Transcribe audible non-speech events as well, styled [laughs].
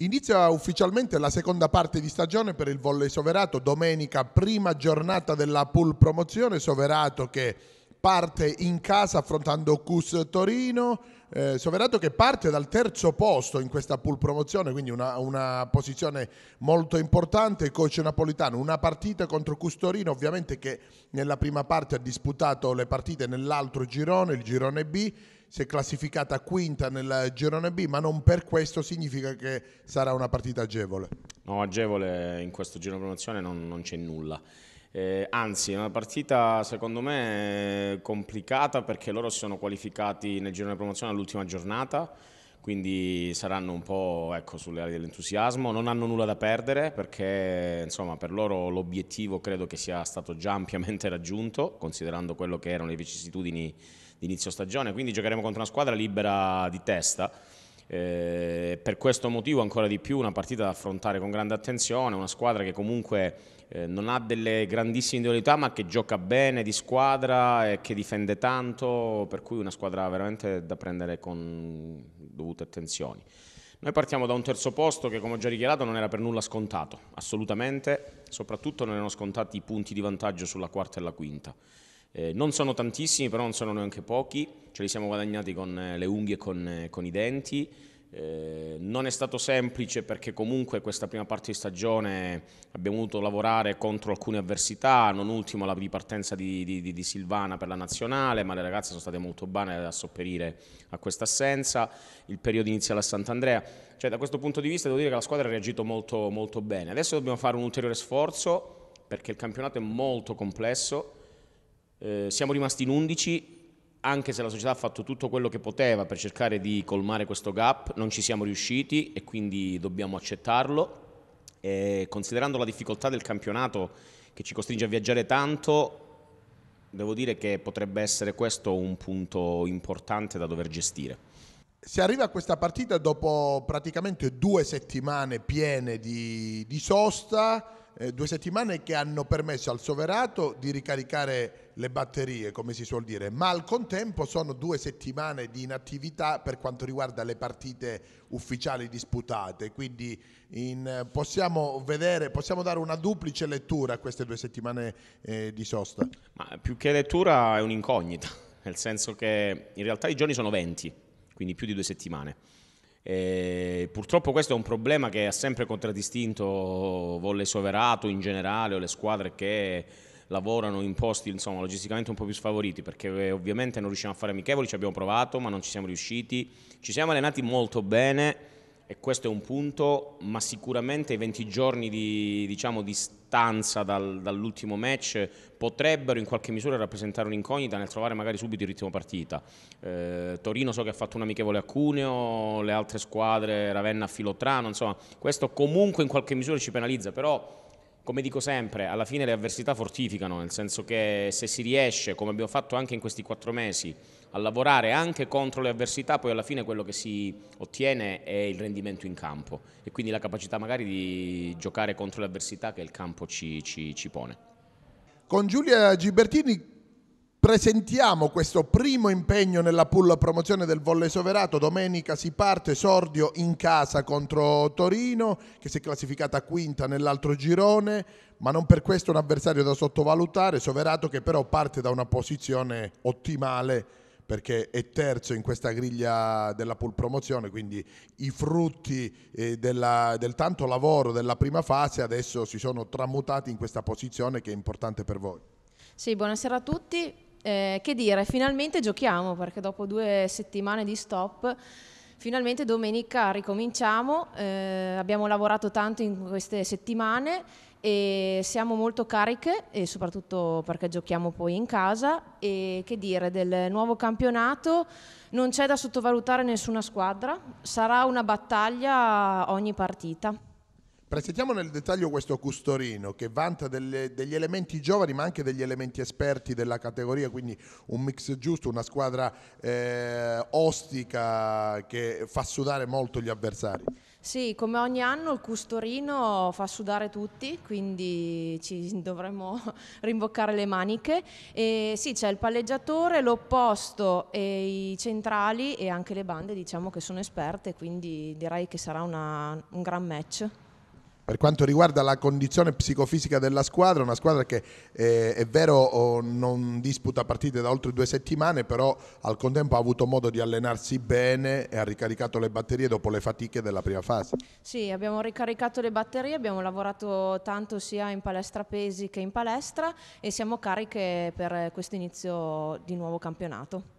Inizia ufficialmente la seconda parte di stagione per il volley soverato, domenica prima giornata della pool promozione, soverato che parte in casa affrontando Cus Torino, eh, Soverato che parte dal terzo posto in questa pool promozione, quindi una, una posizione molto importante, coach napolitano, una partita contro Cus Torino ovviamente che nella prima parte ha disputato le partite nell'altro girone, il girone B, si è classificata quinta nel girone B, ma non per questo significa che sarà una partita agevole. No, agevole in questo giro promozione non, non c'è nulla. Eh, anzi, è una partita secondo me complicata perché loro si sono qualificati nel girone di promozione all'ultima giornata, quindi saranno un po' ecco, sulle ali dell'entusiasmo, non hanno nulla da perdere perché insomma, per loro l'obiettivo credo che sia stato già ampiamente [laughs] raggiunto, considerando quello che erano le vicissitudini di inizio stagione, quindi giocheremo contro una squadra libera di testa eh, per questo motivo ancora di più una partita da affrontare con grande attenzione, una squadra che comunque eh, non ha delle grandissime individualità ma che gioca bene di squadra e che difende tanto, per cui una squadra veramente da prendere con dovute attenzioni. Noi partiamo da un terzo posto che come ho già dichiarato non era per nulla scontato, assolutamente, soprattutto non erano scontati i punti di vantaggio sulla quarta e la quinta. Eh, non sono tantissimi, però non sono neanche pochi, ce li siamo guadagnati con eh, le unghie e con, eh, con i denti. Eh, non è stato semplice perché comunque questa prima parte di stagione abbiamo dovuto lavorare contro alcune avversità, non ultimo la ripartenza di, di, di Silvana per la nazionale, ma le ragazze sono state molto bene a sopperire a questa assenza, il periodo iniziale a Sant'Andrea, cioè da questo punto di vista devo dire che la squadra ha reagito molto, molto bene. Adesso dobbiamo fare un ulteriore sforzo perché il campionato è molto complesso, eh, siamo rimasti in 11, anche se la società ha fatto tutto quello che poteva per cercare di colmare questo gap, non ci siamo riusciti e quindi dobbiamo accettarlo. E considerando la difficoltà del campionato che ci costringe a viaggiare tanto, devo dire che potrebbe essere questo un punto importante da dover gestire. Si arriva a questa partita dopo praticamente due settimane piene di, di sosta eh, due settimane che hanno permesso al Soverato di ricaricare le batterie, come si suol dire, ma al contempo sono due settimane di inattività per quanto riguarda le partite ufficiali disputate, quindi in, possiamo, vedere, possiamo dare una duplice lettura a queste due settimane eh, di sosta. Ma più che lettura è un'incognita, [laughs] nel senso che in realtà i giorni sono 20, quindi più di due settimane. E eh, purtroppo questo è un problema che ha sempre contraddistinto Volle Soverato in generale o le squadre che lavorano in posti insomma, logisticamente un po' più sfavoriti perché eh, ovviamente non riusciamo a fare amichevoli, ci abbiamo provato ma non ci siamo riusciti, ci siamo allenati molto bene e questo è un punto, ma sicuramente i 20 giorni di diciamo, distanza dal, dall'ultimo match potrebbero in qualche misura rappresentare un'incognita nel trovare magari subito il ritmo partita. Eh, Torino so che ha fatto un amichevole a Cuneo, le altre squadre, Ravenna, a Filotrano, insomma questo comunque in qualche misura ci penalizza, però come dico sempre, alla fine le avversità fortificano, nel senso che se si riesce, come abbiamo fatto anche in questi quattro mesi, a lavorare anche contro le avversità, poi alla fine quello che si ottiene è il rendimento in campo e quindi la capacità magari di giocare contro le avversità che il campo ci, ci, ci pone. Con Giulia Gibertini presentiamo questo primo impegno nella pool promozione del volley soverato. Domenica si parte Sordio in casa contro Torino, che si è classificata quinta nell'altro girone, ma non per questo un avversario da sottovalutare. Soverato che però parte da una posizione ottimale perché è terzo in questa griglia della pool promozione, quindi i frutti eh, della, del tanto lavoro della prima fase adesso si sono tramutati in questa posizione che è importante per voi. Sì, buonasera a tutti. Eh, che dire, finalmente giochiamo perché dopo due settimane di stop finalmente domenica ricominciamo, eh, abbiamo lavorato tanto in queste settimane e siamo molto cariche e soprattutto perché giochiamo poi in casa e che dire del nuovo campionato non c'è da sottovalutare nessuna squadra, sarà una battaglia ogni partita. Presentiamo nel dettaglio questo Custorino che vanta delle, degli elementi giovani ma anche degli elementi esperti della categoria, quindi un mix giusto, una squadra eh, ostica che fa sudare molto gli avversari. Sì, come ogni anno il Custorino fa sudare tutti, quindi ci dovremmo [laughs] rimboccare le maniche. E sì, c'è il palleggiatore, l'opposto e i centrali e anche le bande diciamo che sono esperte, quindi direi che sarà una, un gran match. Per quanto riguarda la condizione psicofisica della squadra, una squadra che eh, è vero non disputa partite da oltre due settimane, però al contempo ha avuto modo di allenarsi bene e ha ricaricato le batterie dopo le fatiche della prima fase. Sì, abbiamo ricaricato le batterie, abbiamo lavorato tanto sia in palestra pesi che in palestra e siamo cariche per questo inizio di nuovo campionato.